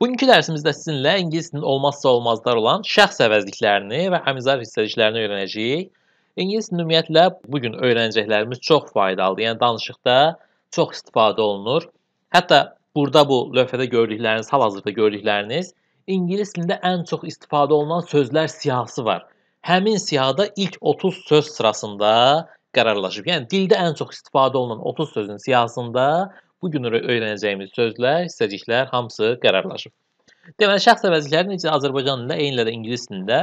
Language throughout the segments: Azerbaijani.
Bugünkü dərsimizdə sizinlə ingilis dilinin olmazsa olmazlar olan şəxs əvəzliklərini və həmizar hissəciklərini öyrənəcəyik. İngilis dili ümumiyyətlə bu gün öyrənəcəklərimiz çox faydalıdır. Yəni danışıqda çox istifadə olunur. Hətta burada bu lövhədə gördükləriniz, hal-hazırda gördükləriniz ingilis dilində ən çox istifadə olunan sözlər siyahısı var. Həmin siyahıda ilk 30 söz sırasında qərarlaşıb. Yəni dildə ən çox istifadə olunan 30 sözün siyahısında Bu gün öyrənəcəyimiz sözlər, hissəciklər hamısı qərarlaşıb. Deməli, şəxs əvəzlikləri necə Azərbaycan dilində, eynilə də ingilis dilində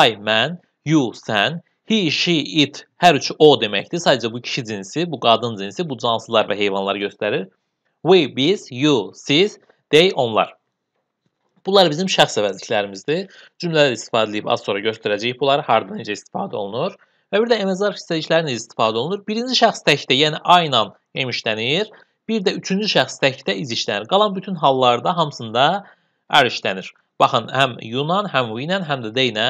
I, mən, you, sən, he, she, it hər üçü o deməkdir. Sadəcə bu kişi cinsi, bu qadın cinsi, bu cansızlar və heyvanları göstərir. We, biz, you, siz, they, onlar. Bunlar bizim şəxs əvəzliklərimizdir. Cümlələr istifadə edib az sonra göstərəcəyik. Bunlar harda necə istifadə olunur? Və bir də əmezar hissəcikləri necə istifadə olunur? Birinci şəxs təkdə, yəni I ilə emişlənir. Bir də üçüncü şəxs təkdə iz işlənir. Qalan bütün hallarda hamısında ər işlənir. Baxın, həm yunan, həm we ilə, həm də de ilə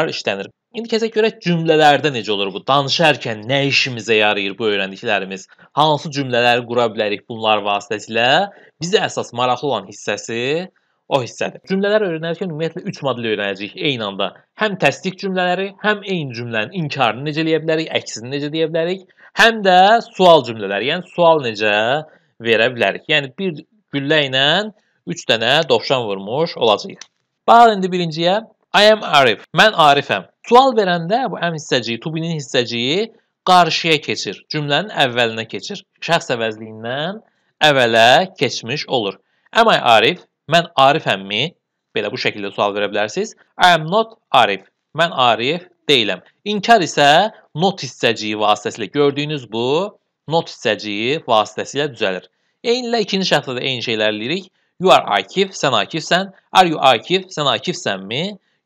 ər işlənir. İndi kəsə görə cümlələrdə necə olur bu? Danışarkən nə işimizə yarayır bu öyrəndiklərimiz? Hansı cümlələri qura bilərik bunlar vasitəsilə? Bizə əsas maraqlı olan hissəsi o hissədir. Cümlələr öyrənərkən ümumiyyətlə 3 model öyrənəcəyik eyni anda. Həm təsdiq cümlələri, həm eyni cümlənin inkarını necə eləyə bilərik, əksini necə deyə bilərik, həm də sual cümlələri, yəni sual necə verə bilərik. Yəni bir güllə ilə 3 dənə dovşan vurmuş olacağıq. Baxın indi birinciyə I am Arif. Mən Arifəm. Sual verəndə bu am hissəciyi, to be-nin hissəciyi qarşıya keçir. Cümlənin əvvəlinə keçir. Şəxs əvəzliyindən əvvələ keçmiş olur. Am I Arif? Mən Arifəmmi? Belə bu şəkildə sual verə bilərsiniz. I am not Arif. Mən Arif deyiləm. İnkar isə not hissəciyi vasitəsilə gördüyünüz bu not hissəciyi vasitəsilə düzəlir. Eynilə ikinci şəxsdə də eyni şeylər eləyirik. You are Akif, sən Akifsən. Are you Akif, sən Akifsənmi?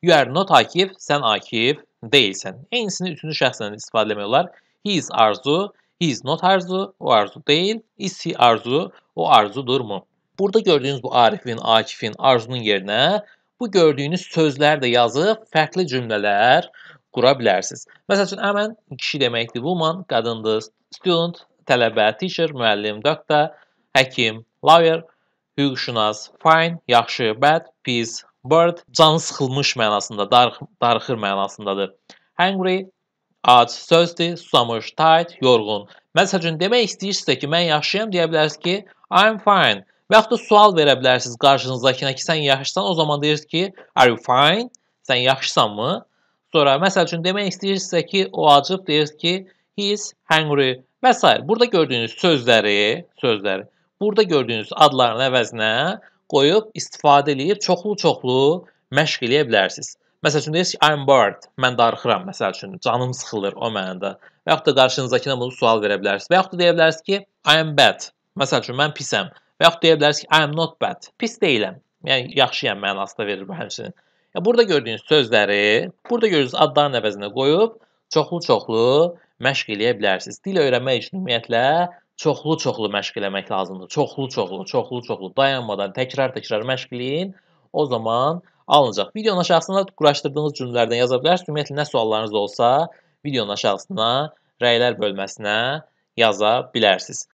You are not Akif, sən Akif deyilsən. Eynisini üçüncü şəxsdən istifadə etmək olar. He is Arzu, he is not Arzu, o Arzu deyil. Is he Arzu, o Arzudurmu? Burada gördüyünüz bu Arifin, Akifin, Arzunun yerinə bu gördüyünüz sözlər də yazıb fərqli cümlələr qura bilərsiniz. Məsəl üçün, əmən kişi deməkdir, woman qadındır, student, tələbə, teacher, müəllim, doktor, həkim, lawyer, hüquqşünas, fine, yaxşı, bad, pis, bird, can sıxılmış mənasında, darx darxır mənasındadır. Hungry, ac, thirsty, susamış, tired, yorğun. Məsəl üçün demək istəyirsinizsə ki, mən yaxşıyam deyə bilərsiniz ki, I'm fine. Və yaxud da sual verə bilərsiniz qarşınızdakına ki, sən yaxşısan, o zaman deyir ki, are you fine? Sən yaxşısanmı? Sonra məsəl üçün demək istəyirsə ki, o acıb deyir ki, he is hungry və s. Burada gördüyünüz sözləri, sözləri burada gördüyünüz adların əvəzinə qoyub istifadə eləyib çoxlu-çoxlu məşq eləyə bilərsiniz. Məsəl üçün deyirsiniz ki, I'm bored. Mən darıxıram məsəl üçün. Canım sıxılır o mənada. Və yaxud da qarşınızdakına bunu sual verə bilərsiniz. Və yaxud da deyə bilərsiniz ki, I am bad. Məsəl üçün mən pisəm. Və yaxud deyə bilərsiniz ki, I am not bad. Pis deyiləm. Yəni yaxşıyam mənasında verir bu həmçinin. Ya burada gördüyünüz sözləri, burada gördüyünüz adların əvəzinə qoyub çoxlu-çoxlu məşq eləyə bilərsiniz. Dil öyrənmək üçün ümumiyyətlə çoxlu-çoxlu məşq eləmək lazımdır. Çoxlu-çoxlu, çoxlu-çoxlu dayanmadan təkrar-təkrar məşq eləyin. O zaman alınacaq. Videonun aşağısına quraşdırdığınız cümlələrdən yaza bilərsiniz. Ümumiyyətlə nə suallarınız olsa, videonun aşağısına rəylər bölməsinə yaza bilərsiniz.